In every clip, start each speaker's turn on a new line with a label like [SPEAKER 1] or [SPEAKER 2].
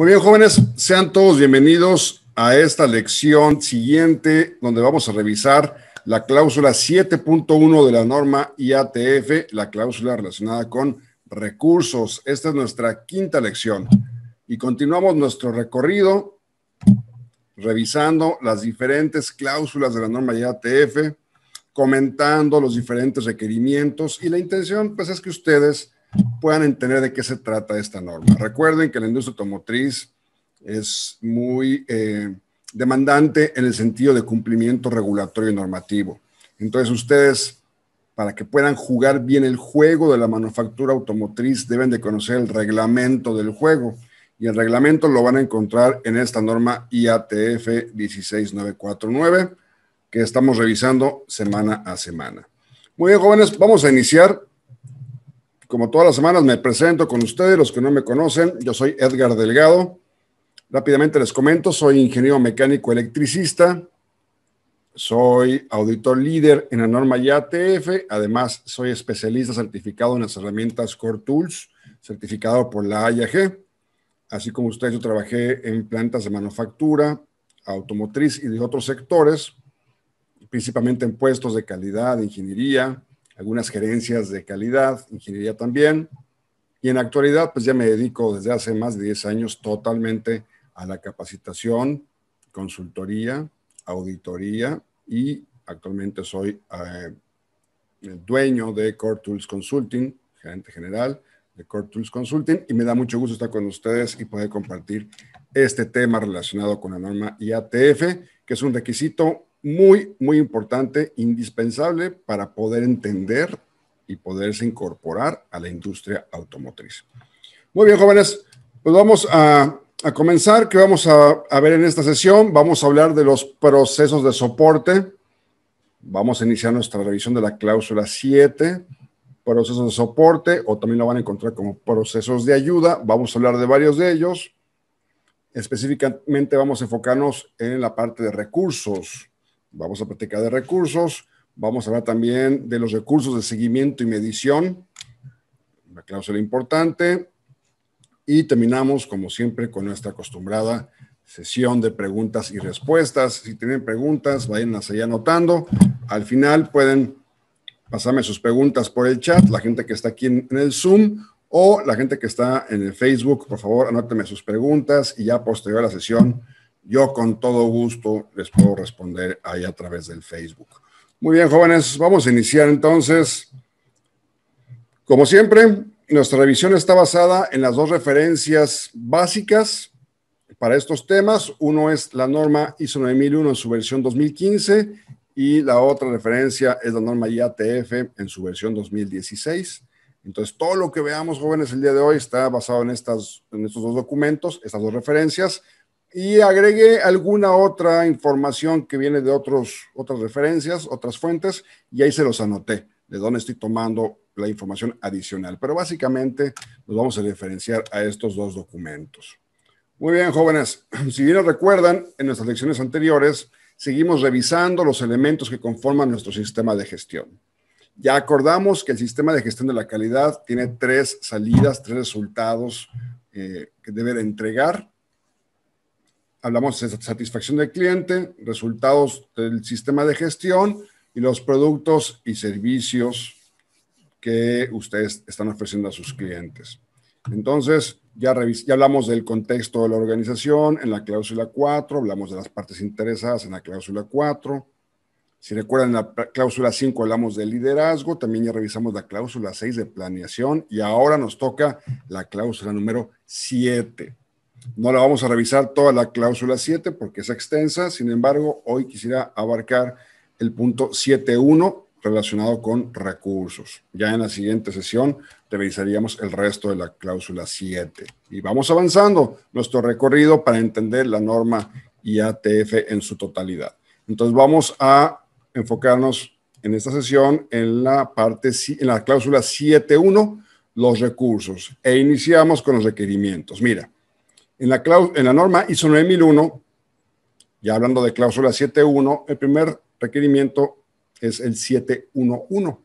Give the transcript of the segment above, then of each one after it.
[SPEAKER 1] Muy bien, jóvenes, sean todos bienvenidos a esta lección siguiente, donde vamos a revisar la cláusula 7.1 de la norma IATF, la cláusula relacionada con recursos. Esta es nuestra quinta lección y continuamos nuestro recorrido revisando las diferentes cláusulas de la norma IATF, comentando los diferentes requerimientos y la intención pues es que ustedes puedan entender de qué se trata esta norma. Recuerden que la industria automotriz es muy eh, demandante en el sentido de cumplimiento regulatorio y normativo. Entonces ustedes, para que puedan jugar bien el juego de la manufactura automotriz, deben de conocer el reglamento del juego. Y el reglamento lo van a encontrar en esta norma IATF 16949 que estamos revisando semana a semana. Muy bien, jóvenes, vamos a iniciar. Como todas las semanas me presento con ustedes, los que no me conocen, yo soy Edgar Delgado. Rápidamente les comento, soy ingeniero mecánico electricista, soy auditor líder en la norma IATF, además soy especialista certificado en las herramientas Core Tools, certificado por la IAG. Así como ustedes, yo trabajé en plantas de manufactura, automotriz y de otros sectores, principalmente en puestos de calidad, de ingeniería, algunas gerencias de calidad, ingeniería también. Y en actualidad, pues ya me dedico desde hace más de 10 años totalmente a la capacitación, consultoría, auditoría y actualmente soy eh, el dueño de Core Tools Consulting, gerente general de Core Tools Consulting y me da mucho gusto estar con ustedes y poder compartir este tema relacionado con la norma IATF, que es un requisito muy, muy importante, indispensable para poder entender y poderse incorporar a la industria automotriz. Muy bien, jóvenes, pues vamos a, comenzar. ¿Qué vamos a, a, ver en esta sesión? Vamos a hablar de los procesos de soporte. Vamos a iniciar nuestra revisión de la cláusula 7, procesos de soporte, o también lo van a encontrar como procesos de ayuda. Vamos a hablar de varios de ellos. Específicamente vamos a enfocarnos en la parte de recursos, Vamos a platicar de recursos, vamos a hablar también de los recursos de seguimiento y medición, una cláusula importante, y terminamos, como siempre, con nuestra acostumbrada sesión de preguntas y respuestas. Si tienen preguntas, vayan allá anotando. Al final pueden pasarme sus preguntas por el chat, la gente que está aquí en, el Zoom o la gente que está en el Facebook, por favor, anótenme sus preguntas y ya posterior a la sesión yo con todo gusto les puedo responder ahí a través del Facebook. Muy bien, jóvenes, vamos a iniciar entonces. Como siempre, nuestra revisión está basada en las dos referencias básicas para estos temas. Uno es la norma ISO 9001 en su versión 2015 y la otra referencia es la norma IATF en su versión 2016. Entonces, todo lo que veamos, jóvenes, el día de hoy está basado en, estas, en estos dos documentos, estas dos referencias, y agregué alguna otra información que viene de otros, otras referencias, otras fuentes, y ahí se los anoté de dónde estoy tomando la información adicional. Pero básicamente nos vamos a diferenciar a estos dos documentos. Muy bien, jóvenes. Si bien recuerdan, en nuestras lecciones anteriores seguimos revisando los elementos que conforman nuestro sistema de gestión. Ya acordamos que el sistema de gestión de la calidad tiene tres salidas, tres resultados eh, que debe entregar hablamos de satisfacción del cliente, resultados del sistema de gestión y los productos y servicios que ustedes están ofreciendo a sus clientes. Entonces, ya, hablamos del contexto de la organización en la cláusula 4, hablamos de las partes interesadas en la cláusula 4. Si recuerdan, en la cláusula 5 hablamos de liderazgo, también ya revisamos la cláusula 6 de planeación y ahora nos toca la cláusula número 7, no la vamos a revisar toda la cláusula 7 porque es extensa, sin embargo, hoy quisiera abarcar el punto 7.1 relacionado con recursos. Ya en la siguiente sesión revisaríamos el resto de la cláusula 7. Y vamos avanzando nuestro recorrido para entender la norma IATF en su totalidad. Entonces vamos a enfocarnos en esta sesión en la parte en la cláusula 7.1 los recursos e iniciamos con los requerimientos. Mira, en la, en la norma ISO 9001, ya hablando de cláusula 7.1, el primer requerimiento es el 7.1.1,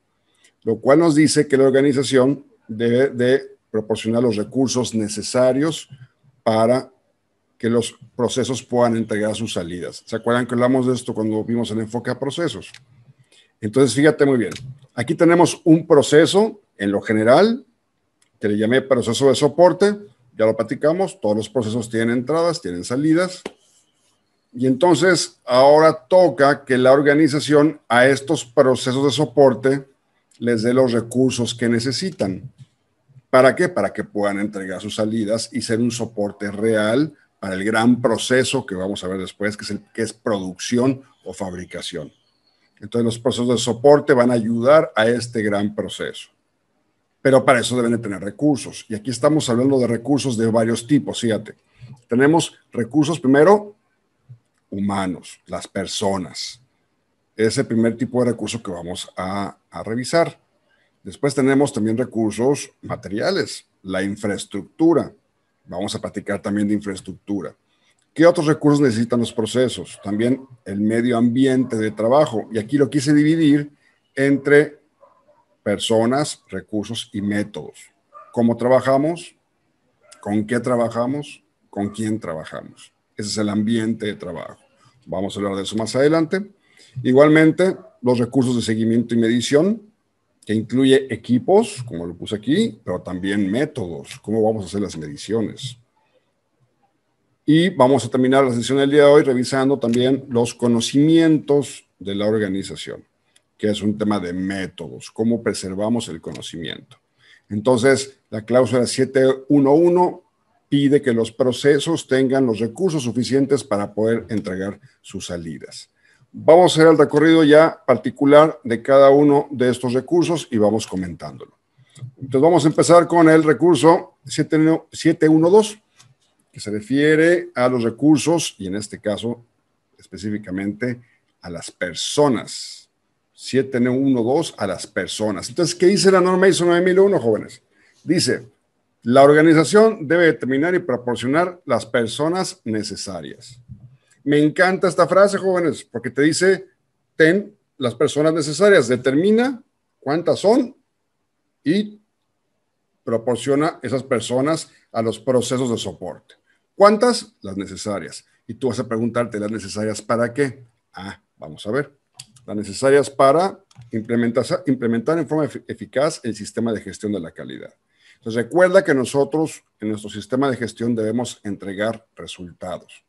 [SPEAKER 1] lo cual nos dice que la organización debe de proporcionar los recursos necesarios para que los procesos puedan entregar sus salidas. ¿Se acuerdan que hablamos de esto cuando vimos el enfoque a procesos? Entonces, fíjate muy bien. Aquí tenemos un proceso en lo general, que le llamé proceso de soporte, ya lo platicamos, todos los procesos tienen entradas, tienen salidas. Y entonces ahora toca que la organización a estos procesos de soporte les dé los recursos que necesitan. ¿Para qué? Para que puedan entregar sus salidas y ser un soporte real para el gran proceso que vamos a ver después, que es, producción o fabricación. Entonces los procesos de soporte van a ayudar a este gran proceso pero para eso deben tener recursos. Y aquí estamos hablando de recursos de varios tipos, fíjate. Tenemos recursos primero humanos, las personas. Es el primer tipo de recurso que vamos a, a revisar. Después tenemos también recursos materiales, la infraestructura. Vamos a platicar también de infraestructura. ¿Qué otros recursos necesitan los procesos? También el medio ambiente de trabajo. Y aquí lo quise dividir entre personas, recursos y métodos. ¿Cómo trabajamos? ¿Con qué trabajamos? ¿Con quién trabajamos? Ese es el ambiente de trabajo. Vamos a hablar de eso más adelante. Igualmente, los recursos de seguimiento y medición, que incluye equipos, como lo puse aquí, pero también métodos, cómo vamos a hacer las mediciones. Y vamos a terminar la sesión del día de hoy revisando también los conocimientos de la organización que es un tema de métodos, cómo preservamos el conocimiento. Entonces, la cláusula 711 pide que los procesos tengan los recursos suficientes para poder entregar sus salidas. Vamos a hacer el recorrido ya particular de cada uno de estos recursos y vamos comentándolo. Entonces vamos a empezar con el recurso 712, que se refiere a los recursos y en este caso específicamente a las personas 712 a las personas. Entonces, ¿qué dice la norma ISO 9001, jóvenes? Dice, la organización debe determinar y proporcionar las personas necesarias. Me encanta esta frase, jóvenes, porque te dice, ten las personas necesarias, determina cuántas son y proporciona esas personas a los procesos de soporte. ¿Cuántas? Las necesarias. Y tú vas a preguntarte, ¿las necesarias para qué? Ah, vamos a ver las necesarias para implementar, implementar en forma eficaz el sistema de gestión de la calidad. Entonces, recuerda que nosotros en nuestro sistema de gestión debemos entregar resultados.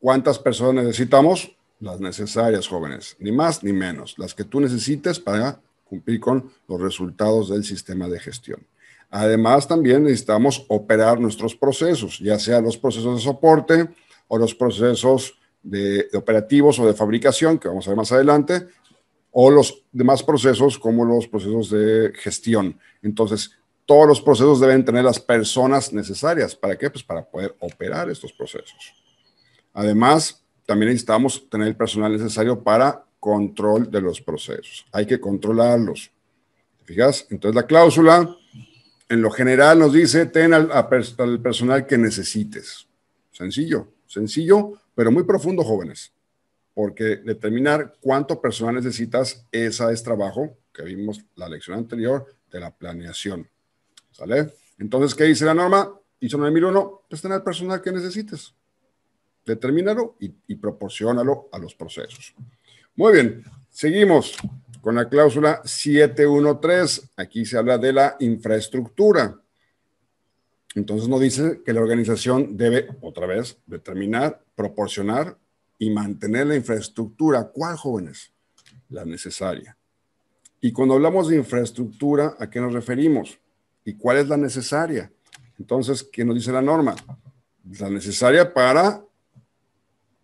[SPEAKER 1] ¿Cuántas personas necesitamos? Las necesarias, jóvenes, ni más ni menos, las que tú necesites para cumplir con los resultados del sistema de gestión. Además, también necesitamos operar nuestros procesos, ya sea los procesos de soporte o los procesos de, operativos o de fabricación, que vamos a ver más adelante, o los demás procesos como los procesos de gestión. Entonces, todos los procesos deben tener las personas necesarias. ¿Para qué? Pues para poder operar estos procesos. Además, también necesitamos tener el personal necesario para control de los procesos. Hay que controlarlos. fijas? Entonces, la cláusula en lo general nos dice, ten al, personal que necesites. Sencillo, sencillo, pero muy profundo, jóvenes, porque determinar cuánto personal necesitas, esa es trabajo que vimos la lección anterior de la planeación. ¿Sale? Entonces, ¿qué dice la norma? ISO 9001, pues tener el personal que necesites. Determínalo y, y proporcionalo a los procesos. Muy bien, seguimos con la cláusula 713. Aquí se habla de la infraestructura. Entonces nos dice que la organización debe, otra vez, determinar, proporcionar y mantener la infraestructura. ¿Cuál, jóvenes? La necesaria. Y cuando hablamos de infraestructura, ¿a qué nos referimos? ¿Y cuál es la necesaria? Entonces, ¿qué nos dice la norma? La necesaria para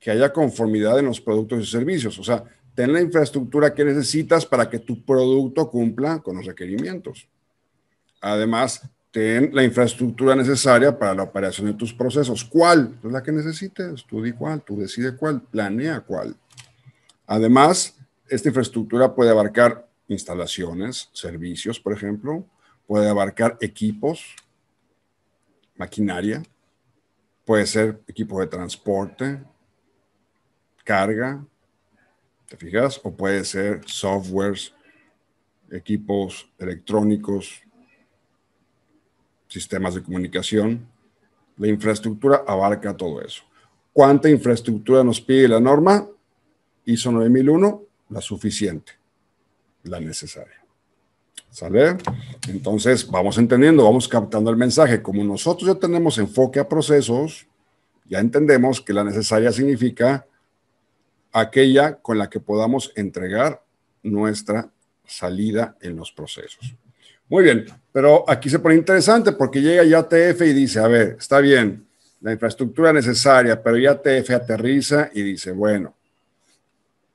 [SPEAKER 1] que haya conformidad en los productos y servicios. O sea, ten la infraestructura que necesitas para que tu producto cumpla con los requerimientos. Además, ten la infraestructura necesaria para la operación de tus procesos. ¿Cuál? es pues la que necesites, tú di cuál, tú decide cuál, planea cuál. Además, esta infraestructura puede abarcar instalaciones, servicios, por ejemplo, puede abarcar equipos, maquinaria, puede ser equipo de transporte, carga, ¿te fijas? O puede ser softwares, equipos electrónicos, sistemas de comunicación. La infraestructura abarca todo eso. ¿Cuánta infraestructura nos pide la norma? ISO 9001, la suficiente, la necesaria. ¿Sale? Entonces, vamos entendiendo, vamos captando el mensaje. Como nosotros ya tenemos enfoque a procesos, ya entendemos que la necesaria significa aquella con la que podamos entregar nuestra salida en los procesos. Muy bien, pero aquí se pone interesante porque llega ya TF y dice, a ver, está bien, la infraestructura necesaria, pero ya TF aterriza y dice, bueno,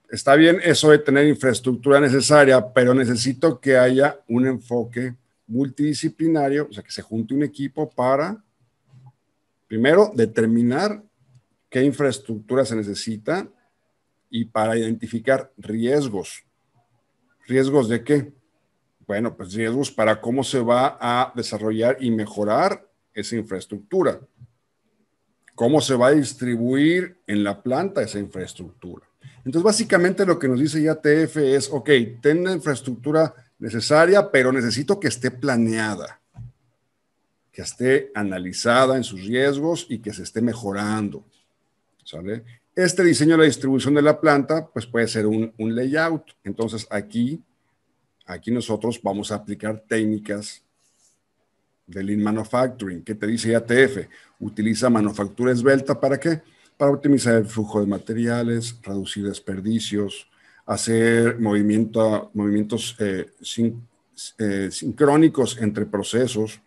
[SPEAKER 1] está bien eso de tener infraestructura necesaria, pero necesito que haya un enfoque multidisciplinario, o sea, que se junte un equipo para, primero, determinar qué infraestructura se necesita y para identificar riesgos. ¿Riesgos de qué? bueno, pues riesgos para cómo se va a desarrollar y mejorar esa infraestructura. Cómo se va a distribuir en la planta esa infraestructura. Entonces, básicamente lo que nos dice ya TF es, ok, ten la infraestructura necesaria, pero necesito que esté planeada, que esté analizada en sus riesgos y que se esté mejorando. ¿Sale? Este diseño de la distribución de la planta, pues puede ser un layout. Entonces, aquí Aquí nosotros vamos a aplicar técnicas de Lean Manufacturing. ¿Qué te dice IATF? Utiliza manufactura esbelta para qué? Para optimizar el flujo de materiales, reducir desperdicios, hacer movimientos eh, eh, sincrónicos entre procesos.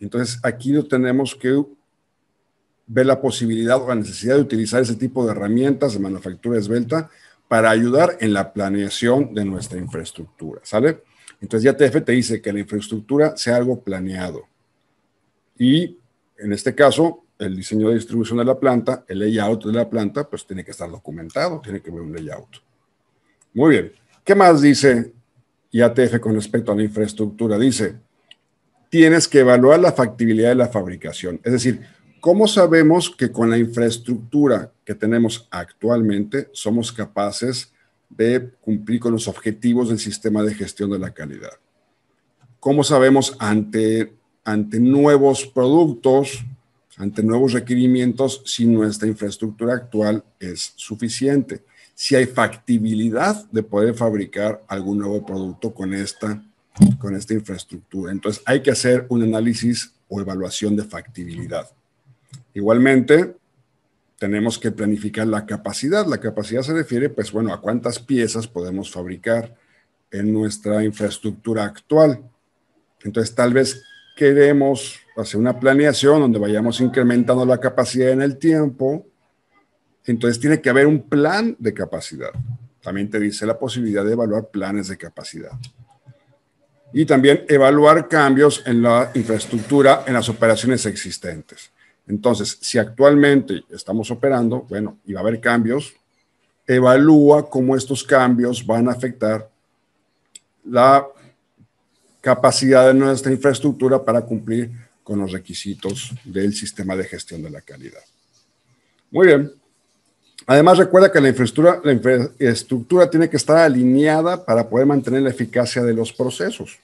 [SPEAKER 1] Entonces, aquí no tenemos que ver la posibilidad o la necesidad de utilizar ese tipo de herramientas de manufactura esbelta para ayudar en la planeación de nuestra infraestructura, ¿sale? Entonces YATF te dice que la infraestructura sea algo planeado. Y en este caso, el diseño de distribución de la planta, el layout de la planta, pues tiene que estar documentado, tiene que haber un layout. Muy bien. ¿Qué más dice IATF con respecto a la infraestructura? Dice, tienes que evaluar la factibilidad de la fabricación. Es decir, ¿Cómo sabemos que con la infraestructura que tenemos actualmente somos capaces de cumplir con los objetivos del sistema de gestión de la calidad? ¿Cómo sabemos ante, ante nuevos productos, ante nuevos requerimientos, si nuestra infraestructura actual es suficiente? Si hay factibilidad de poder fabricar algún nuevo producto con esta, con esta infraestructura. Entonces hay que hacer un análisis o evaluación de factibilidad. Igualmente, tenemos que planificar la capacidad. La capacidad se refiere, pues bueno, a cuántas piezas podemos fabricar en nuestra infraestructura actual. Entonces, tal vez queremos hacer una planeación donde vayamos incrementando la capacidad en el tiempo. Entonces, tiene que haber un plan de capacidad. También te dice la posibilidad de evaluar planes de capacidad. Y también evaluar cambios en la infraestructura, en las operaciones existentes. Entonces, si actualmente estamos operando, bueno, y va a haber cambios, evalúa cómo estos cambios van a afectar la capacidad de nuestra infraestructura para cumplir con los requisitos del sistema de gestión de la calidad. Muy bien. Además, recuerda que la infraestructura, la infraestructura tiene que estar alineada para poder mantener la eficacia de los procesos.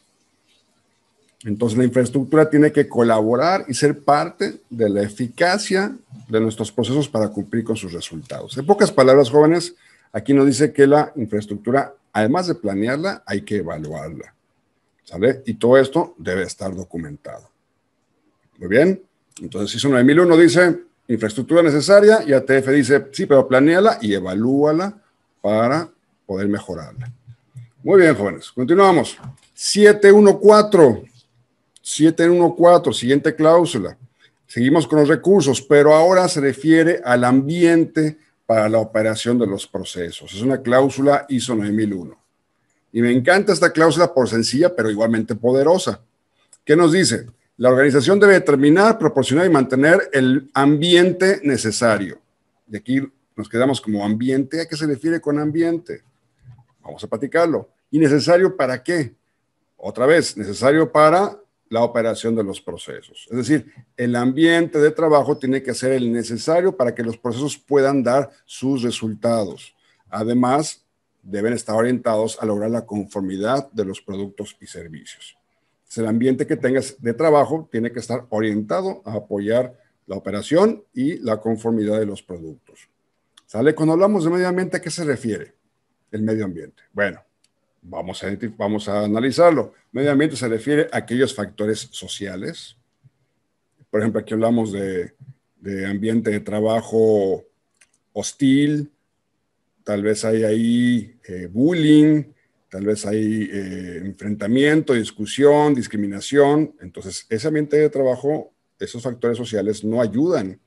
[SPEAKER 1] Entonces la infraestructura tiene que colaborar y ser parte de la eficacia de nuestros procesos para cumplir con sus resultados. En pocas palabras, jóvenes, aquí nos dice que la infraestructura, además de planearla, hay que evaluarla. ¿Sale? Y todo esto debe estar documentado. Muy bien. Entonces, ISO 9001 dice infraestructura necesaria y ATF dice, sí, pero planeala y evalúala para poder mejorarla. Muy bien, jóvenes. Continuamos. 714. 714, siguiente cláusula. Seguimos con los recursos, pero ahora se refiere al ambiente para la operación de los procesos. Es una cláusula ISO 9001. Y me encanta esta cláusula por sencilla, pero igualmente poderosa. ¿Qué nos dice? La organización debe determinar, proporcionar y mantener el ambiente necesario. De aquí nos quedamos como ambiente. ¿A qué se refiere con ambiente? Vamos a platicarlo. ¿Y necesario para qué? Otra vez, necesario para la operación de los procesos. Es decir, el ambiente de trabajo tiene que ser el necesario para que los procesos puedan dar sus resultados. Además, deben estar orientados a lograr la conformidad de los productos y servicios. el ambiente que tengas de trabajo tiene que estar orientado a apoyar la operación y la conformidad de los productos. ¿Sale? Cuando hablamos de medio ambiente, ¿a qué se refiere el medio ambiente? Bueno, Vamos a, vamos a analizarlo. Medio ambiente se refiere a aquellos factores sociales. Por ejemplo, aquí hablamos de, ambiente de trabajo hostil, tal vez hay ahí eh, bullying, tal vez hay eh, enfrentamiento, discusión, discriminación. Entonces, ese ambiente de trabajo, esos factores sociales no ayudan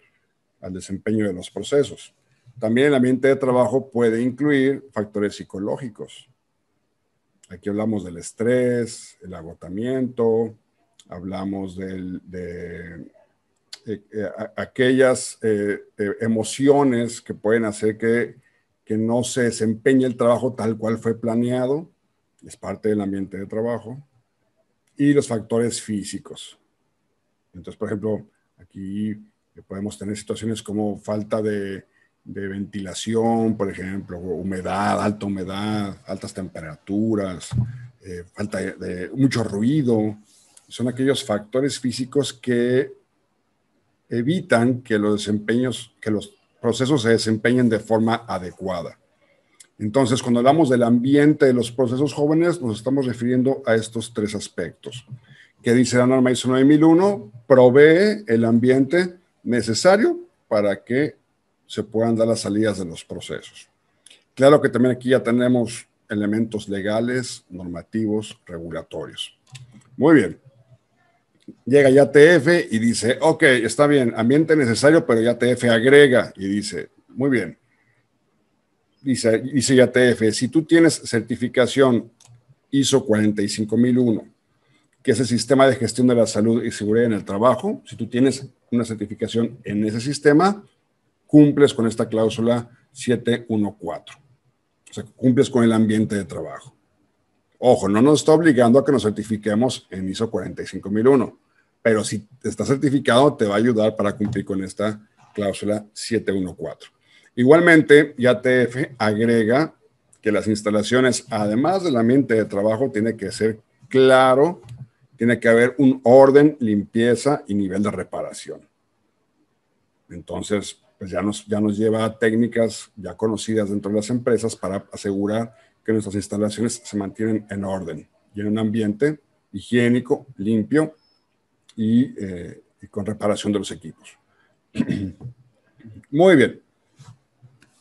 [SPEAKER 1] al desempeño de los procesos. También el ambiente de trabajo puede incluir factores psicológicos. Aquí hablamos del estrés, el agotamiento, hablamos de eh, eh, aquellas eh, emociones que pueden hacer que, que, no se desempeñe el trabajo tal cual fue planeado, es parte del ambiente de trabajo, y los factores físicos. Entonces, por ejemplo, aquí podemos tener situaciones como falta de, de ventilación, por ejemplo, humedad, alta humedad, altas temperaturas, eh, falta de mucho ruido. Son aquellos factores físicos que evitan que los desempeños, que los procesos se desempeñen de forma adecuada. Entonces, cuando hablamos del ambiente de los procesos jóvenes, nos estamos refiriendo a estos tres aspectos. ¿Qué dice la norma ISO 9001? Provee el ambiente necesario para que se puedan dar las salidas de los procesos. Claro que también aquí ya tenemos elementos legales, normativos, regulatorios. Muy bien. Llega ya TF y dice, ok, está bien, ambiente necesario, pero ya TF agrega y dice, muy bien. Dice, dice ya TF, si tú tienes certificación ISO 45001, que es el sistema de gestión de la salud y seguridad en el trabajo, si tú tienes una certificación en ese sistema, cumples con esta cláusula 714. O sea, cumples con el ambiente de trabajo. Ojo, no nos está obligando a que nos certifiquemos en ISO 45001, pero si está certificado te va a ayudar para cumplir con esta cláusula 714. Igualmente, YATF agrega que las instalaciones, además del ambiente de trabajo, tiene que ser claro, tiene que haber un orden, limpieza y nivel de reparación. Entonces, pues ya nos, lleva a técnicas ya conocidas dentro de las empresas para asegurar que nuestras instalaciones se mantienen en orden y en un ambiente higiénico, limpio y, eh, y con reparación de los equipos. Muy bien.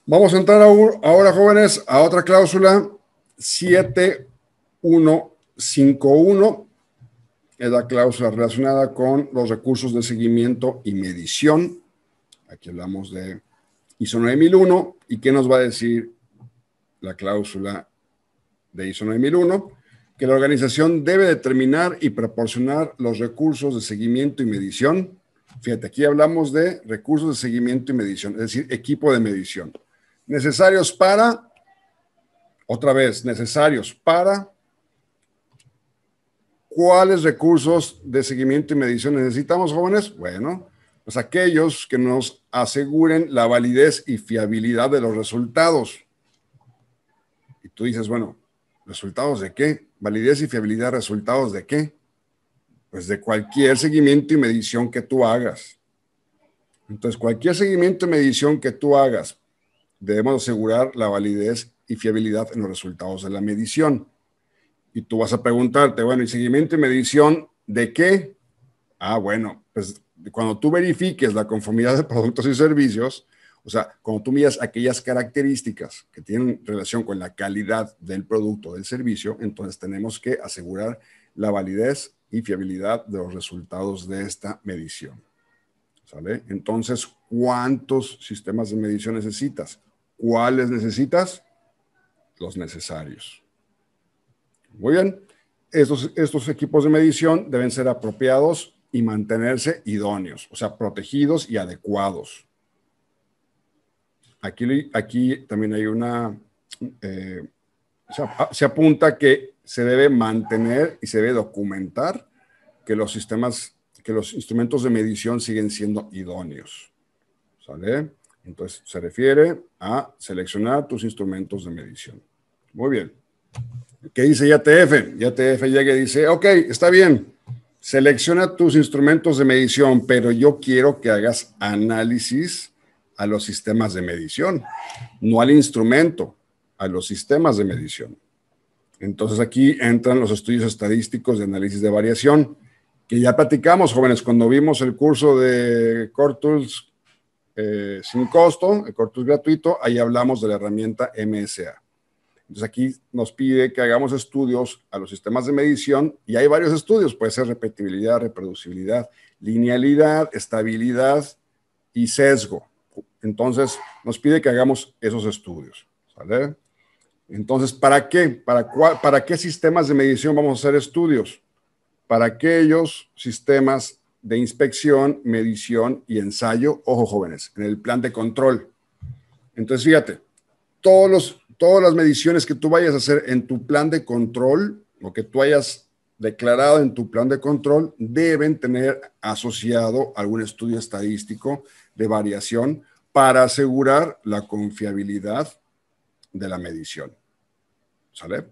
[SPEAKER 1] Vamos a entrar ahora, jóvenes, a otra cláusula 7151. Es la cláusula relacionada con los recursos de seguimiento y medición Aquí hablamos de ISO 9001 y qué nos va a decir la cláusula de ISO 9001, que la organización debe determinar y proporcionar los recursos de seguimiento y medición. Fíjate, aquí hablamos de recursos de seguimiento y medición, es decir, equipo de medición. Necesarios para, otra vez, necesarios para ¿Cuáles recursos de seguimiento y medición necesitamos, jóvenes? Bueno, pues aquellos que nos aseguren la validez y fiabilidad de los resultados. Y tú dices, bueno, ¿resultados de qué? ¿Validez y fiabilidad, resultados de qué? Pues de cualquier seguimiento y medición que tú hagas. Entonces, cualquier seguimiento y medición que tú hagas, debemos asegurar la validez y fiabilidad en los resultados de la medición. Y tú vas a preguntarte, bueno, ¿y seguimiento y medición de qué? Ah, bueno, pues cuando tú verifiques la conformidad de productos y servicios, o sea, cuando tú miras aquellas características que tienen relación con la calidad del producto o del servicio, entonces tenemos que asegurar la validez y fiabilidad de los resultados de esta medición. ¿Sale? Entonces, ¿cuántos sistemas de medición necesitas? ¿Cuáles necesitas? Los necesarios. Muy bien. Estos, estos equipos de medición deben ser apropiados y mantenerse idóneos, o sea, protegidos y adecuados. Aquí, aquí también hay una... Eh, ah, se apunta que se debe mantener y se debe documentar que los sistemas, que los instrumentos de medición siguen siendo idóneos. ¿Sale? Entonces se refiere a seleccionar tus instrumentos de medición. Muy bien. ¿Qué dice YATF? YATF llega y dice, ok, está bien, selecciona tus instrumentos de medición, pero yo quiero que hagas análisis a los sistemas de medición, no al instrumento, a los sistemas de medición. Entonces aquí entran los estudios estadísticos de análisis de variación, que ya platicamos, jóvenes, cuando vimos el curso de Cortools eh, sin costo, el Cortools gratuito, ahí hablamos de la herramienta MSA. Entonces aquí nos pide que hagamos estudios a los sistemas de medición y hay varios estudios, puede ser repetibilidad, reproducibilidad, linealidad, estabilidad y sesgo. Entonces nos pide que hagamos esos estudios. Entonces, ¿para qué? ¿Para, ¿Para qué sistemas de medición vamos a hacer estudios? Para aquellos sistemas de inspección, medición y ensayo, ojo jóvenes, en el plan de control. Entonces, fíjate, los, todas las mediciones que tú vayas a hacer en tu plan de control o que tú hayas declarado en tu plan de control deben tener asociado algún estudio estadístico de variación para asegurar la confiabilidad de la medición. ¿Sale?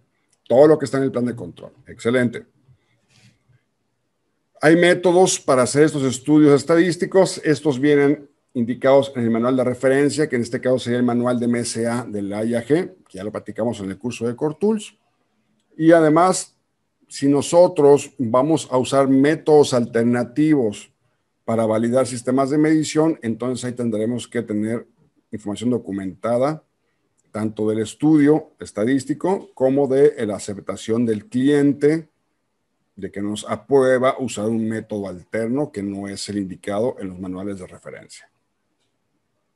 [SPEAKER 1] Todo lo que está en el plan de control. Excelente. Hay métodos para hacer estos estudios estadísticos. Estos vienen indicados en el manual de referencia, que en este caso sería el manual de MSA del IAG, que ya lo practicamos en el curso de Core Tools. Y además, si nosotros vamos a usar métodos alternativos para validar sistemas de medición, entonces ahí tendremos que tener información documentada, tanto del estudio estadístico como de la aceptación del cliente, de que nos aprueba usar un método alterno que no es el indicado en los manuales de referencia.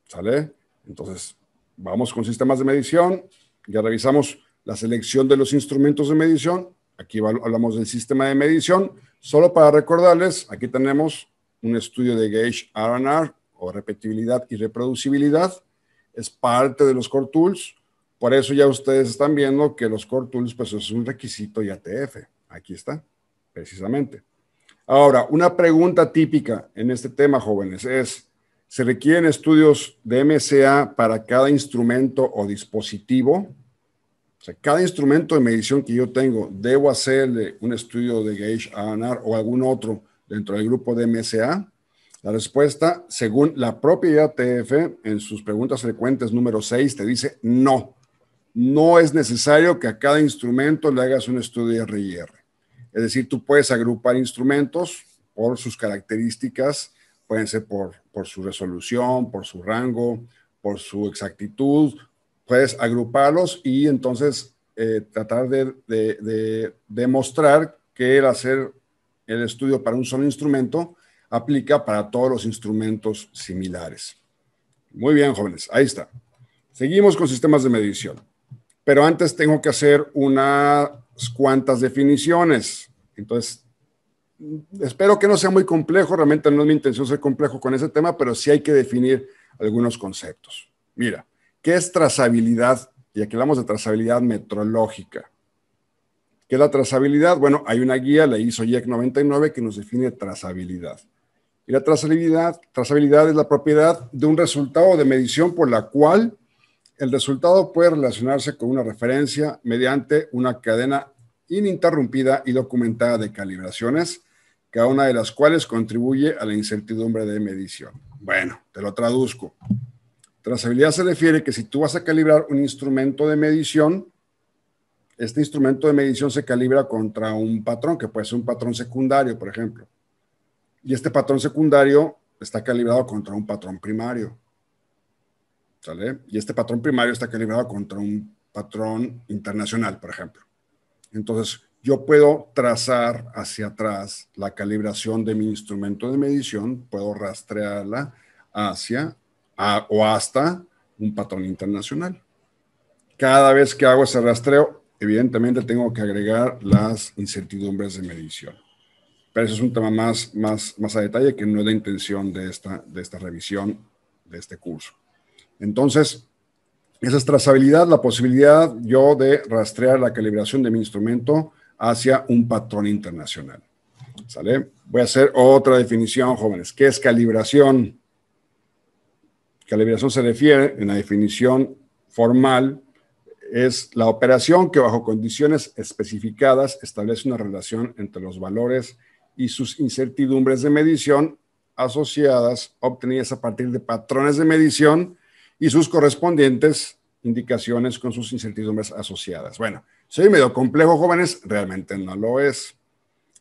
[SPEAKER 1] ¿Sale? Entonces, vamos con sistemas de medición, ya revisamos la selección de los instrumentos de medición, aquí hablamos del sistema de medición, solo para recordarles, aquí tenemos un estudio de gauge R&R o repetibilidad y reproducibilidad, es parte de los core tools, por eso ya ustedes están viendo que los core tools pues es un requisito ATF. aquí está, precisamente. Ahora, una pregunta típica en este tema, jóvenes, es se requieren estudios de MSA para cada instrumento o dispositivo. O sea, cada instrumento de medición que yo tengo, debo hacerle un estudio de Gage a ANAR o algún otro dentro del grupo de MSA. La respuesta, según la propia IATF, en sus preguntas frecuentes número 6, te dice no. No es necesario que a cada instrumento le hagas un estudio de RIR. Es decir, tú puedes agrupar instrumentos por sus características pueden por, su resolución, por su rango, por su exactitud, puedes agruparlos y entonces eh, tratar de, demostrar que el hacer el estudio para un solo instrumento aplica para todos los instrumentos similares. Muy bien, jóvenes, ahí está. Seguimos con sistemas de medición, pero antes tengo que hacer unas cuantas definiciones. Entonces, espero que no sea muy complejo, realmente no es mi intención ser complejo con ese tema, pero sí hay que definir algunos conceptos. Mira, ¿qué es trazabilidad? Y aquí hablamos de trazabilidad metrológica. ¿Qué es la trazabilidad? Bueno, hay una guía, la hizo IEC 99, que nos define trazabilidad. Y la trazabilidad, trazabilidad es la propiedad de un resultado de medición por la cual el resultado puede relacionarse con una referencia mediante una cadena ininterrumpida y documentada de calibraciones cada una de las cuales contribuye a la incertidumbre de medición. Bueno, te lo traduzco. Trazabilidad se refiere que si tú vas a calibrar un instrumento de medición, este instrumento de medición se calibra contra un patrón, que puede ser un patrón secundario, por ejemplo. Y este patrón secundario está calibrado contra un patrón primario. ¿Sale? Y este patrón primario está calibrado contra un patrón internacional, por ejemplo. Entonces, yo puedo trazar hacia atrás la calibración de mi instrumento de medición, puedo rastrearla hacia a, o hasta un patrón internacional. Cada vez que hago ese rastreo, evidentemente tengo que agregar las incertidumbres de medición. Pero eso es un tema más, más, más a detalle que no es la intención de esta, de esta revisión, de este curso. Entonces, esa es trazabilidad, la posibilidad yo de rastrear la calibración de mi instrumento hacia un patrón internacional. ¿Sale? Voy a hacer otra definición, jóvenes. ¿Qué es calibración? Calibración se refiere, en la definición formal, es la operación que bajo condiciones especificadas establece una relación entre los valores y sus incertidumbres de medición asociadas obtenidas a partir de patrones de medición y sus correspondientes indicaciones con sus incertidumbres asociadas. Bueno, soy medio complejo, jóvenes, realmente no lo es.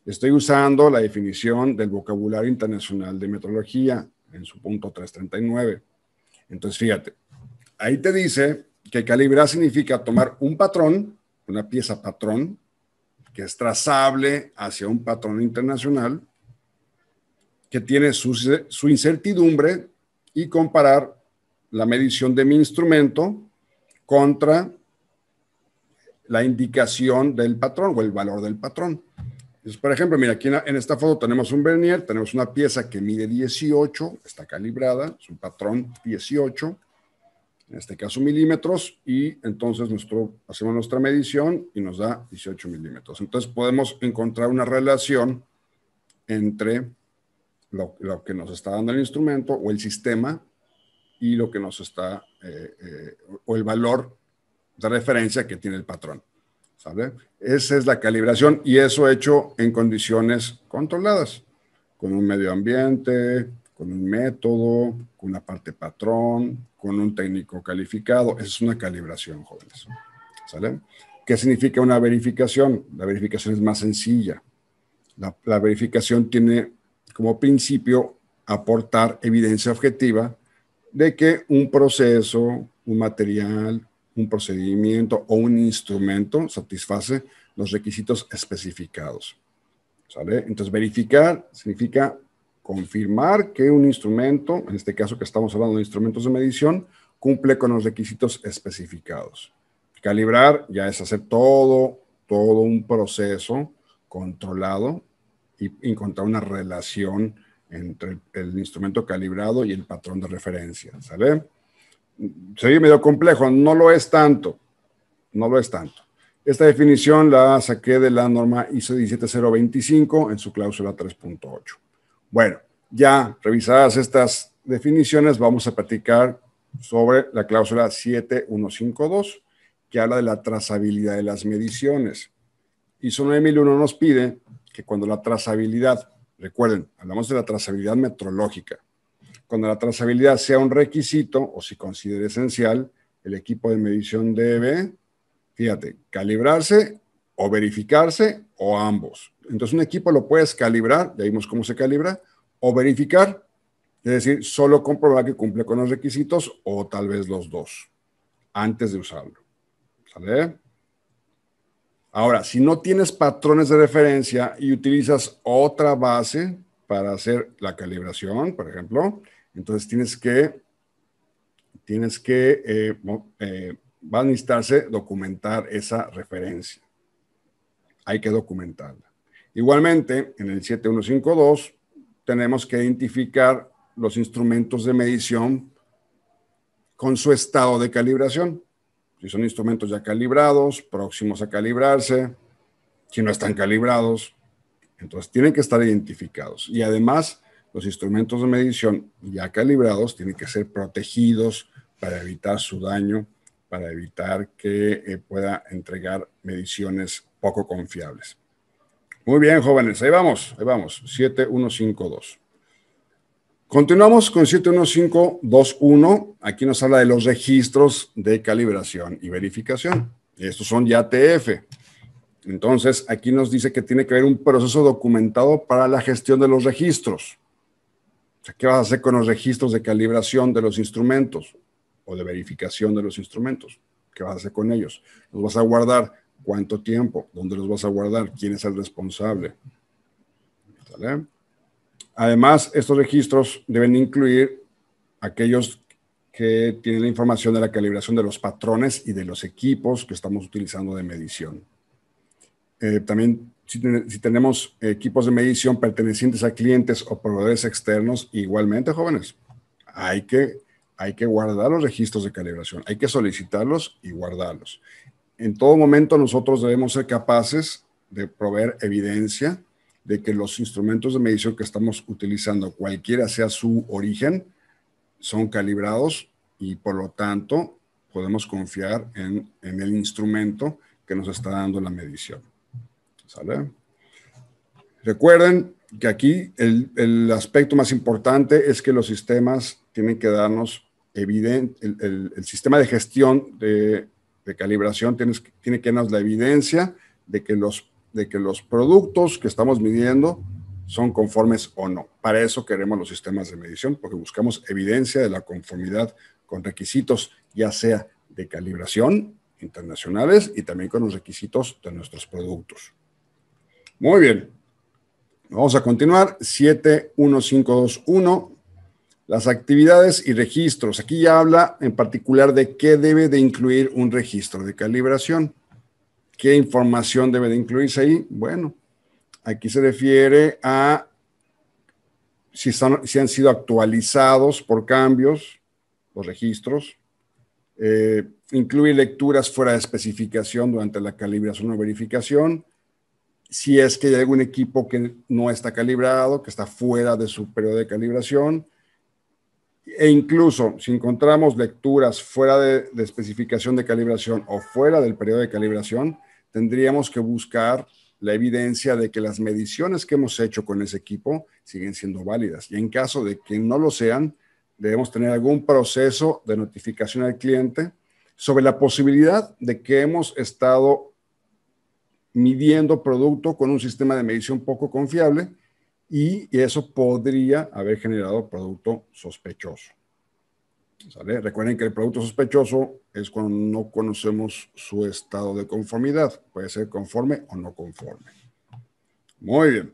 [SPEAKER 1] Estoy usando la definición del vocabulario internacional de metrología en su punto 339. Entonces, fíjate, ahí te dice que calibrar significa tomar un patrón, una pieza patrón, que es trazable hacia un patrón internacional, que tiene su, su incertidumbre y comparar la medición de mi instrumento contra la indicación del patrón o el valor del patrón. Entonces, por ejemplo, mira, aquí en esta foto tenemos un vernier, tenemos una pieza que mide 18, está calibrada, es un patrón 18, en este caso milímetros, y entonces nuestro, hacemos nuestra medición y nos da 18 milímetros. Entonces podemos encontrar una relación entre lo, que nos está dando el instrumento o el sistema y lo que nos está, eh, eh, o el valor de referencia que tiene el patrón. ¿Sale? Esa es la calibración y eso hecho en condiciones controladas, con un medio ambiente, con un método, con una parte patrón, con un técnico calificado. Esa es una calibración, jóvenes. ¿Sale? ¿Qué significa una verificación? La verificación es más sencilla. La, la verificación tiene como principio aportar evidencia objetiva de que un proceso, un material, un procedimiento o un instrumento satisface los requisitos especificados. ¿Sale? Entonces, verificar significa confirmar que un instrumento, en este caso que estamos hablando de instrumentos de medición, cumple con los requisitos especificados. Calibrar ya es hacer todo, todo un proceso controlado y encontrar una relación entre el instrumento calibrado y el patrón de referencia, ¿sale? medio complejo, no lo es tanto, no lo es tanto. Esta definición la saqué de la norma ISO 17025 en su cláusula 3.8. Bueno, ya revisadas estas definiciones, vamos a platicar sobre la cláusula 7152, que habla de la trazabilidad de las mediciones. ISO 9001 nos pide que cuando la trazabilidad, recuerden, hablamos de la trazabilidad metrológica, cuando la trazabilidad sea un requisito o si considere esencial, el equipo de medición debe, fíjate, calibrarse o verificarse o ambos. Entonces un equipo lo puedes calibrar, ya vimos cómo se calibra, o verificar, es decir, solo comprobar que cumple con los requisitos o tal vez los dos antes de usarlo. Ahora, si no tienes patrones de referencia y utilizas otra base para hacer la calibración, por ejemplo, entonces tienes que, tienes que, eh, eh, va a necesitarse documentar esa referencia. Hay que documentarla. Igualmente, en el 7152 tenemos que identificar los instrumentos de medición con su estado de calibración. Si son instrumentos ya calibrados, próximos a calibrarse, si no están calibrados, entonces tienen que estar identificados. Y además, los instrumentos de medición ya calibrados tienen que ser protegidos para evitar su daño, para evitar que eh, pueda entregar mediciones poco confiables. Muy bien, jóvenes, ahí vamos, ahí vamos, 7152. Continuamos con 71521. Aquí nos habla de los registros de calibración y verificación. Estos son ya TF. Entonces, aquí nos dice que tiene que haber un proceso documentado para la gestión de los registros. ¿qué vas a hacer con los registros de calibración de los instrumentos o de verificación de los instrumentos? ¿Qué vas a hacer con ellos? ¿Los vas a guardar? ¿Cuánto tiempo? ¿Dónde los vas a guardar? ¿Quién es el responsable? Además, estos registros deben incluir aquellos que tienen la información de la calibración de los patrones y de los equipos que estamos utilizando de medición. Eh, también si, tenemos equipos de medición pertenecientes a clientes o proveedores externos, igualmente, jóvenes, hay que, hay que guardar los registros de calibración, hay que solicitarlos y guardarlos. En todo momento nosotros debemos ser capaces de proveer evidencia de que los instrumentos de medición que estamos utilizando, cualquiera sea su origen, son calibrados y por lo tanto podemos confiar en el instrumento que nos está dando la medición. Recuerden que aquí el, aspecto más importante es que los sistemas tienen que darnos evidente, el, sistema de gestión de, calibración tiene, que darnos la evidencia de que, de que los productos que estamos midiendo son conformes o no. Para eso queremos los sistemas de medición, porque buscamos evidencia de la conformidad con requisitos, ya sea de calibración internacionales y también con los requisitos de nuestros productos. Muy bien. Vamos a continuar. 71521. Las actividades y registros. Aquí ya habla en particular de qué debe de incluir un registro de calibración. ¿Qué información debe de incluirse ahí? Bueno, aquí se refiere a si, han sido actualizados por cambios los registros. incluye eh, incluir lecturas fuera de especificación durante la calibración o verificación si es que hay algún equipo que no está calibrado, que está fuera de su periodo de calibración. E incluso si encontramos lecturas fuera de, especificación de calibración o fuera del periodo de calibración, tendríamos que buscar la evidencia de que las mediciones que hemos hecho con ese equipo siguen siendo válidas. Y en caso de que no lo sean, debemos tener algún proceso de notificación al cliente sobre la posibilidad de que hemos estado midiendo producto con un sistema de medición poco confiable y eso podría haber generado producto sospechoso. Recuerden que el producto sospechoso es cuando no conocemos su estado de conformidad. Puede ser conforme o no conforme. Muy bien.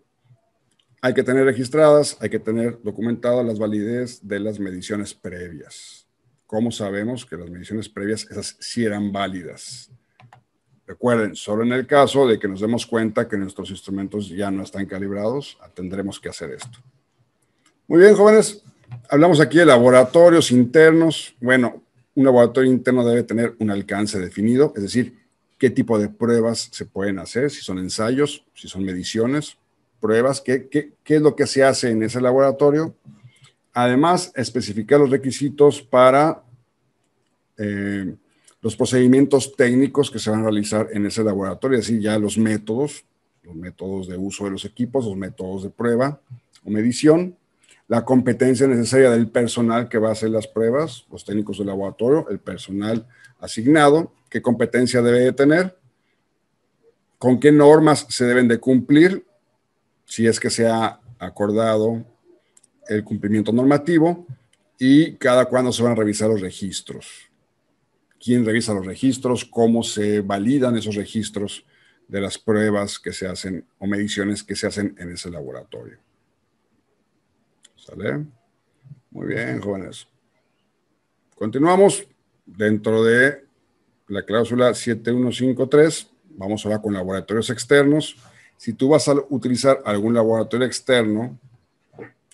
[SPEAKER 1] Hay que tener registradas, hay que tener documentadas las validez de las mediciones previas. ¿Cómo sabemos que las mediciones previas, esas sí eran válidas? Recuerden, solo en el caso de que nos demos cuenta que nuestros instrumentos ya no están calibrados, tendremos que hacer esto. Muy bien, jóvenes. Hablamos aquí de laboratorios internos. Bueno, un laboratorio interno debe tener un alcance definido, es decir, qué tipo de pruebas se pueden hacer, si son ensayos, si son mediciones, pruebas, qué, es lo que se hace en ese laboratorio. Además, especificar los requisitos para eh, los procedimientos técnicos que se van a realizar en ese laboratorio, es decir, ya los métodos, los métodos de uso de los equipos, los métodos de prueba o medición, la competencia necesaria del personal que va a hacer las pruebas, los técnicos del laboratorio, el personal asignado, qué competencia debe tener, con qué normas se deben de cumplir, si es que se ha acordado el cumplimiento normativo y cada cuándo se van a revisar los registros quién revisa los registros, cómo se validan esos registros de las pruebas que se hacen o mediciones que se hacen en ese laboratorio. ¿Sale? Muy bien, jóvenes. Continuamos dentro de la cláusula 7153. Vamos ahora con laboratorios externos. Si tú vas a utilizar algún laboratorio externo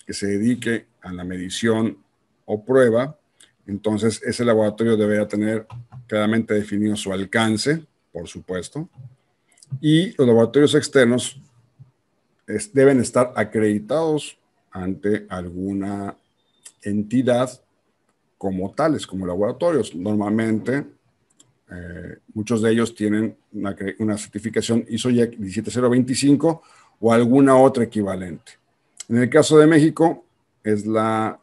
[SPEAKER 1] que se dedique a la medición o prueba, entonces, ese laboratorio debería tener claramente definido su alcance, por supuesto, y los laboratorios externos deben estar acreditados ante alguna entidad como tales, como laboratorios. Normalmente, eh, muchos de ellos tienen una, una certificación ISO 17025 e o alguna otra equivalente. En el caso de México, es la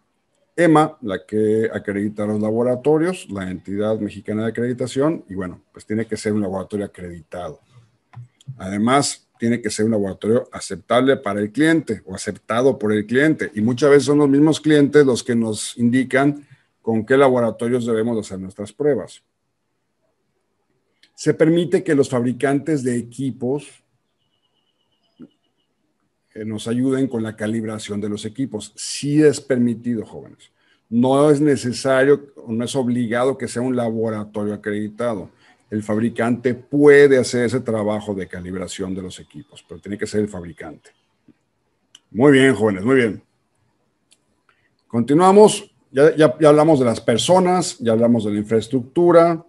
[SPEAKER 1] EMA, la que acredita los laboratorios, la entidad mexicana de acreditación, y bueno, pues tiene que ser un laboratorio acreditado. Además, tiene que ser un laboratorio aceptable para el cliente o aceptado por el cliente. Y muchas veces son los mismos clientes los que nos indican con qué laboratorios debemos hacer nuestras pruebas. Se permite que los fabricantes de equipos eh, nos ayuden con la calibración de los equipos. Sí es permitido, jóvenes. No es necesario, no es obligado que sea un laboratorio acreditado. El fabricante puede hacer ese trabajo de calibración de los equipos, pero tiene que ser el fabricante. Muy bien, jóvenes, muy bien. Continuamos. Ya, ya hablamos de las personas, ya hablamos de la infraestructura,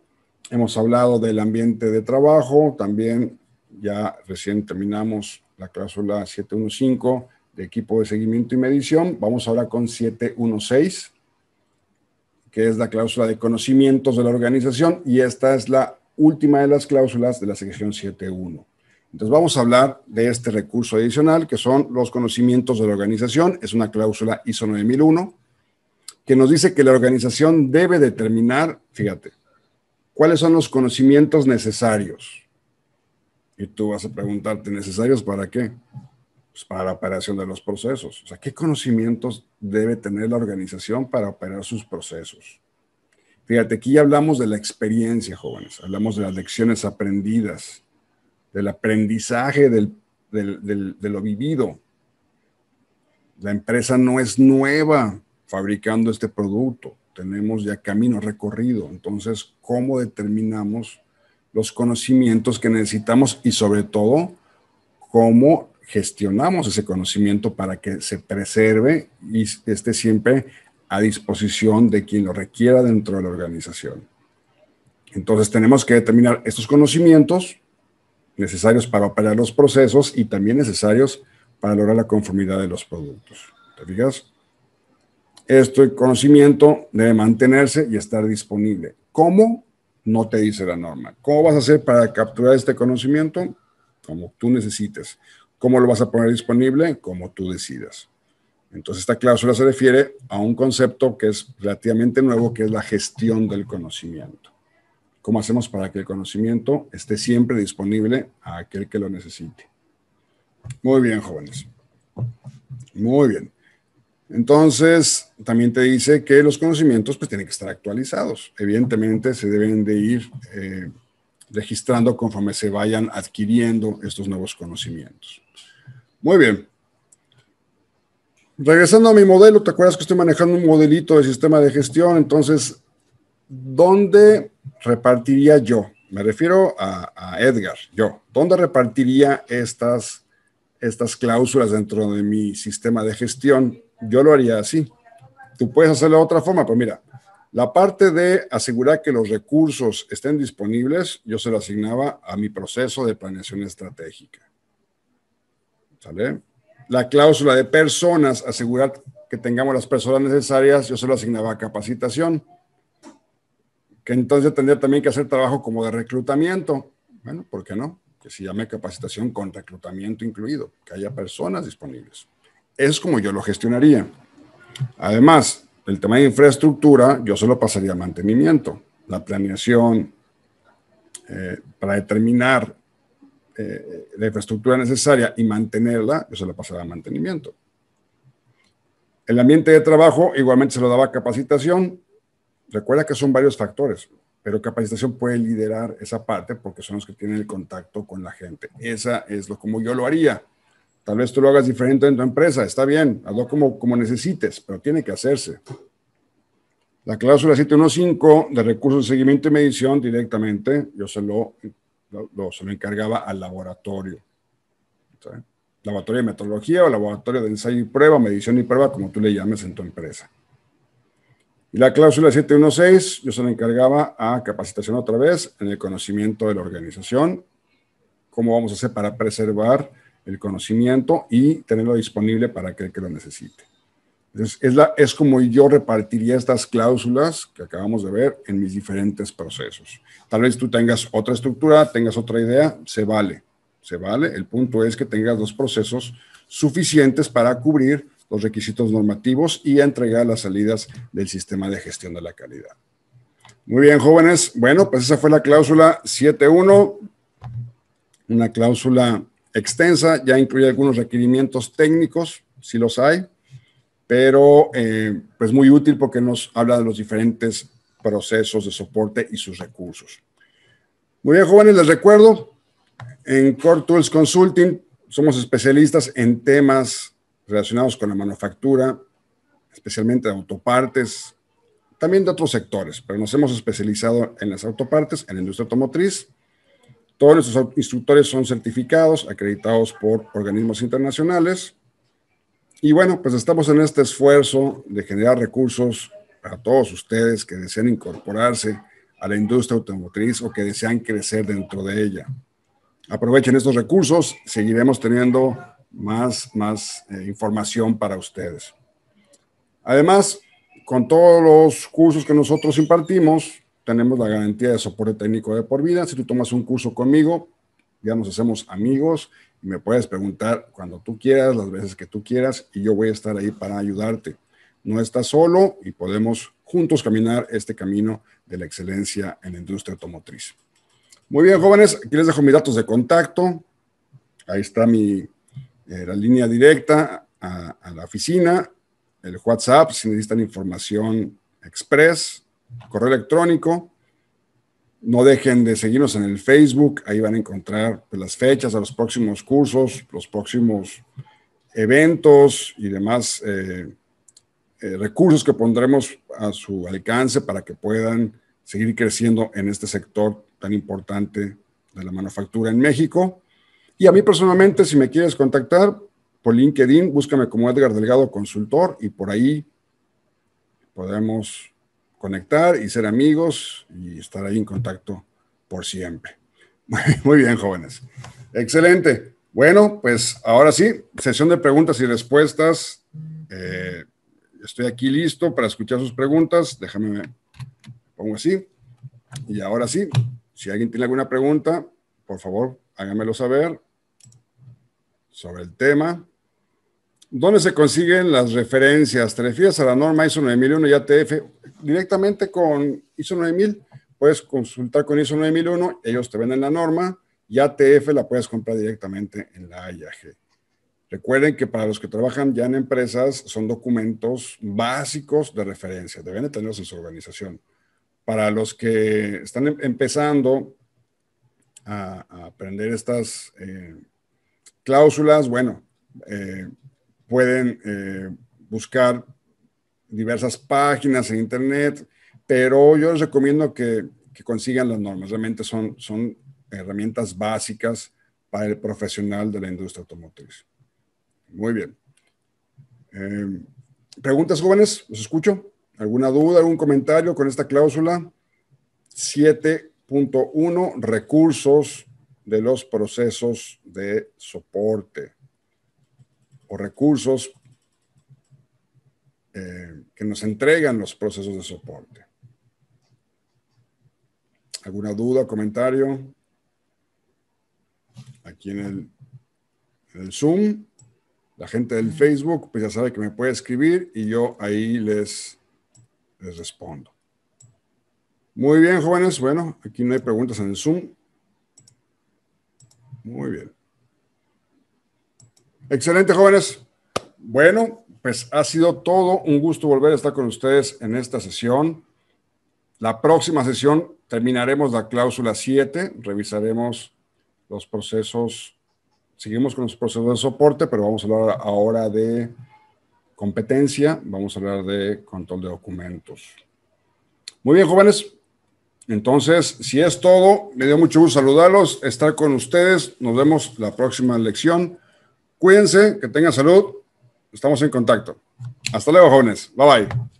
[SPEAKER 1] hemos hablado del ambiente de trabajo, también ya recién terminamos la cláusula 715 de equipo de seguimiento y medición. Vamos ahora con 716, que es la cláusula de conocimientos de la organización y esta es la última de las cláusulas de la sección 71. Entonces vamos a hablar de este recurso adicional que son los conocimientos de la organización. Es una cláusula ISO 9001 que nos dice que la organización debe determinar, fíjate, cuáles son los conocimientos necesarios y tú vas a preguntarte, ¿necesarios para qué? Pues para la operación de los procesos. O sea, ¿qué conocimientos debe tener la organización para operar sus procesos? Fíjate, aquí ya hablamos de la experiencia, jóvenes, hablamos de las lecciones aprendidas, del aprendizaje de lo vivido. La empresa no es nueva fabricando este producto, tenemos ya camino recorrido. Entonces, ¿cómo determinamos los conocimientos que necesitamos y sobre todo cómo gestionamos ese conocimiento para que se preserve y esté siempre a disposición de quien lo requiera dentro de la organización. Entonces tenemos que determinar estos conocimientos necesarios para operar los procesos y también necesarios para lograr la conformidad de los productos. ¿Te fijas? Este conocimiento debe mantenerse y estar disponible. ¿Cómo? no te dice la norma. ¿Cómo vas a hacer para capturar este conocimiento? Como tú necesites. ¿Cómo lo vas a poner disponible? Como tú decidas. Entonces, esta cláusula se refiere a un concepto que es relativamente nuevo, que es la gestión del conocimiento. ¿Cómo hacemos para que el conocimiento esté siempre disponible a aquel que lo necesite? Muy bien, jóvenes. Muy bien. Entonces, también te dice que los conocimientos pues tienen que estar actualizados. Evidentemente se deben de ir eh, registrando conforme se vayan adquiriendo estos nuevos conocimientos. Muy bien. Regresando a mi modelo, ¿te acuerdas que estoy manejando un modelito de sistema de gestión? Entonces, ¿dónde repartiría yo? Me refiero a, Edgar, yo. ¿Dónde repartiría estas, estas cláusulas dentro de mi sistema de gestión yo lo haría así. Tú puedes hacerlo de otra forma, pero mira, la parte de asegurar que los recursos estén disponibles, yo se lo asignaba a mi proceso de planeación estratégica. ¿Sale? La cláusula de personas, asegurar que tengamos las personas necesarias, yo se lo asignaba a capacitación. Que entonces tendría también que hacer trabajo como de reclutamiento. Bueno, ¿por qué no? Que se llame capacitación con reclutamiento incluido, que haya personas disponibles es como yo lo gestionaría. Además, el tema de infraestructura, yo se lo pasaría a mantenimiento, la planeación, eh, para determinar eh, la infraestructura necesaria y mantenerla, yo se lo pasaría a mantenimiento. El ambiente de trabajo igualmente se lo daba capacitación. Recuerda que son varios factores, pero capacitación puede liderar esa parte porque son los que tienen el contacto con la gente. Esa es lo como yo lo haría Tal vez tú lo hagas diferente en tu empresa, está bien, hazlo como, como necesites, pero tiene que hacerse. La cláusula 715 de recursos de seguimiento y medición directamente, yo se lo, encargaba al laboratorio. Laboratorio de metodología o laboratorio de ensayo y prueba, medición y prueba, como tú le llames en tu empresa. Y la cláusula 716 yo se la encargaba a capacitación otra vez en el conocimiento de la organización, cómo vamos a hacer para preservar el conocimiento y tenerlo disponible para aquel que lo necesite. Entonces, es, la, es como yo repartiría estas cláusulas que acabamos de ver en mis diferentes procesos. Tal vez tú tengas otra estructura, tengas otra idea, se vale, se vale. El punto es que tengas dos procesos suficientes para cubrir los requisitos normativos y entregar las salidas del sistema de gestión de la calidad. Muy bien, jóvenes. Bueno, pues esa fue la cláusula 7.1, una cláusula extensa, ya incluye algunos requerimientos técnicos, si los hay, pero eh, pues muy útil porque nos habla de los diferentes procesos de soporte y sus recursos. Muy bien, jóvenes, les recuerdo, en Core Tools Consulting somos especialistas en temas relacionados con la manufactura, especialmente de autopartes, también de otros sectores, pero nos hemos especializado en las autopartes, en la industria automotriz, todos nuestros instructores son certificados, acreditados por organismos internacionales. Y bueno, pues estamos en este esfuerzo de generar recursos para todos ustedes que desean incorporarse a la industria automotriz o que desean crecer dentro de ella. Aprovechen estos recursos, seguiremos teniendo más, más eh, información para ustedes. Además, con todos los cursos que nosotros impartimos, tenemos la garantía de soporte técnico de por vida. Si tú tomas un curso conmigo, ya nos hacemos amigos y me puedes preguntar cuando tú quieras, las veces que tú quieras, y yo voy a estar ahí para ayudarte. No estás solo y podemos juntos caminar este camino de la excelencia en la industria automotriz. Muy bien, jóvenes, aquí les dejo mis datos de contacto. Ahí está mi eh, la línea directa a, a la oficina, el WhatsApp, si necesitan información express, correo electrónico. No dejen de seguirnos en el Facebook, ahí van a encontrar pues, las fechas a los próximos cursos, los próximos eventos y demás eh, eh, recursos que pondremos a su alcance para que puedan seguir creciendo en este sector tan importante de la manufactura en México. Y a mí personalmente, si me quieres contactar por LinkedIn, búscame como Edgar Delgado Consultor y por ahí podemos conectar y ser amigos y estar ahí en contacto por siempre. Muy, bien, jóvenes. Excelente. Bueno, pues ahora sí, sesión de preguntas y respuestas. Eh, estoy aquí listo para escuchar sus preguntas. Déjame, pongo así. Y ahora sí, si alguien tiene alguna pregunta, por favor, háganmelo saber sobre el tema. ¿Dónde se consiguen las referencias? ¿Te refieres a la norma ISO 9001 y ATF? Directamente con ISO 9000 puedes consultar con ISO 9001, ellos te venden la norma y ATF la puedes comprar directamente en la IAG. Recuerden que para los que trabajan ya en empresas son documentos básicos de referencia, deben de tenerlos en su organización. Para los que están em-, empezando a, aprender estas eh, cláusulas, bueno, eh, pueden eh, buscar diversas páginas en Internet, pero yo les recomiendo que, consigan las normas. Realmente son, son herramientas básicas para el profesional de la industria automotriz. Muy bien. Em, ¿Preguntas, jóvenes? ¿Los escucho? ¿Alguna duda, algún comentario con esta cláusula? 7.1, recursos de los procesos de soporte o recursos eh, que nos entregan los procesos de soporte. ¿Alguna duda, comentario? Aquí en el, Zoom, la gente del Facebook, pues ya sabe que me puede escribir y yo ahí les, les respondo. Muy bien, jóvenes. Bueno, aquí no hay preguntas en el Zoom. Muy bien. Excelente, jóvenes. Bueno, pues ha sido todo un gusto volver a estar con ustedes en esta sesión. La próxima sesión terminaremos la cláusula 7, revisaremos los procesos, seguimos con los procesos de soporte, pero vamos a hablar ahora de competencia, vamos a hablar de control de documentos. Muy bien, jóvenes. Entonces, si es todo, me dio mucho gusto saludarlos, estar con ustedes. Nos vemos la próxima lección. Cuídense, que tengan salud. Estamos en contacto. Hasta luego, jóvenes. Bye bye.